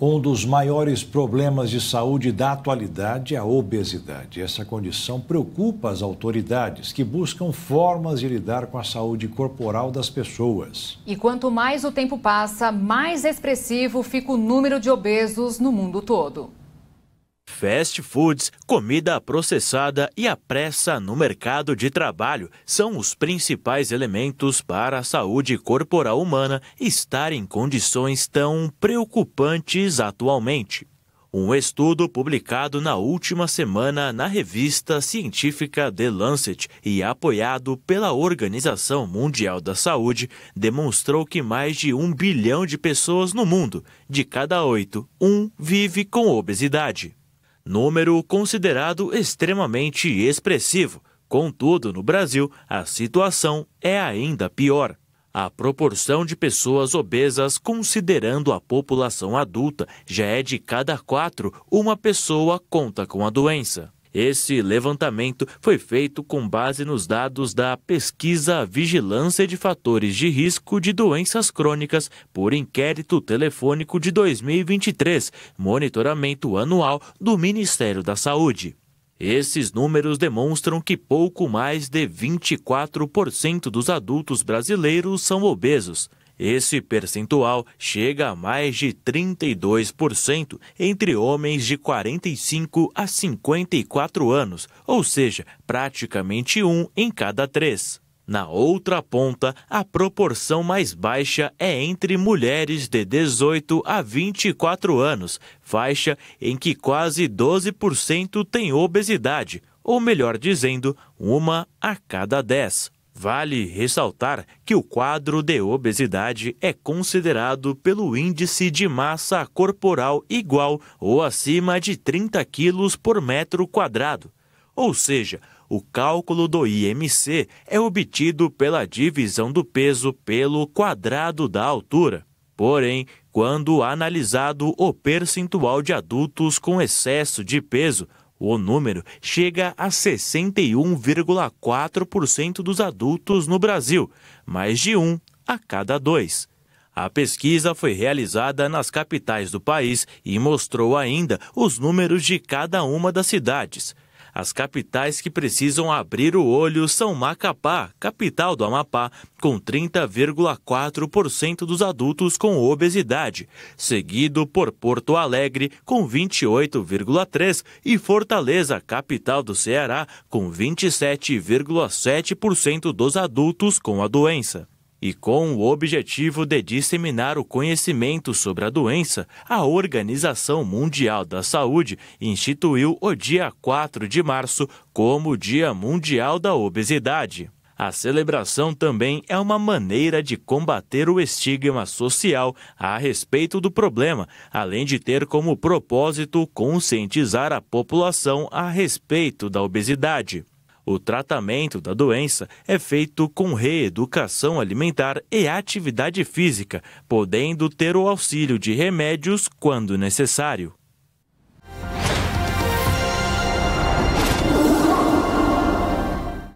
Um dos maiores problemas de saúde da atualidade é a obesidade. Essa condição preocupa as autoridades, que buscam formas de lidar com a saúde corporal das pessoas. E quanto mais o tempo passa, mais expressivo fica o número de obesos no mundo todo. Fast foods, comida processada e a pressa no mercado de trabalho são os principais elementos para a saúde corporal humana estar em condições tão preocupantes atualmente. Um estudo publicado na última semana na revista científica The Lancet e apoiado pela Organização Mundial da Saúde demonstrou que mais de um bilhão de pessoas no mundo, de cada oito, um vive com obesidade número considerado extremamente expressivo. Contudo, no Brasil, a situação é ainda pior. A proporção de pessoas obesas, considerando a população adulta, já é de cada quatro, uma pessoa conta com a doença. Esse levantamento foi feito com base nos dados da pesquisa Vigilância de Fatores de Risco de Doenças Crônicas por inquérito telefônico de 2023, monitoramento anual do Ministério da Saúde. Esses números demonstram que pouco mais de 24% dos adultos brasileiros são obesos. Esse percentual chega a mais de 32% entre homens de 45 a 54 anos, ou seja, praticamente um em cada três. Na outra ponta, a proporção mais baixa é entre mulheres de 18 a 24 anos, faixa em que quase 12% tem obesidade, ou melhor dizendo, uma a cada 10. Vale ressaltar que o quadro de obesidade é considerado pelo índice de massa corporal igual ou acima de 30 quilos por metro quadrado, ou seja, o cálculo do IMC é obtido pela divisão do peso pelo quadrado da altura. Porém, quando analisado o percentual de adultos com excesso de peso, o número chega a 61,4% dos adultos no Brasil, mais de um a cada dois. A pesquisa foi realizada nas capitais do país e mostrou ainda os números de cada uma das cidades. As capitais que precisam abrir o olho são Macapá, capital do Amapá, com 30,4% dos adultos com obesidade, seguido por Porto Alegre, com 28,3% e Fortaleza, capital do Ceará, com 27,7% dos adultos com a doença e com o objetivo de disseminar o conhecimento sobre a doença, a Organização Mundial da Saúde instituiu o dia 4 de março como o Dia Mundial da Obesidade. A celebração também é uma maneira de combater o estigma social a respeito do problema, além de ter como propósito conscientizar a população a respeito da obesidade. O tratamento da doença é feito com reeducação alimentar e atividade física, podendo ter o auxílio de remédios quando necessário.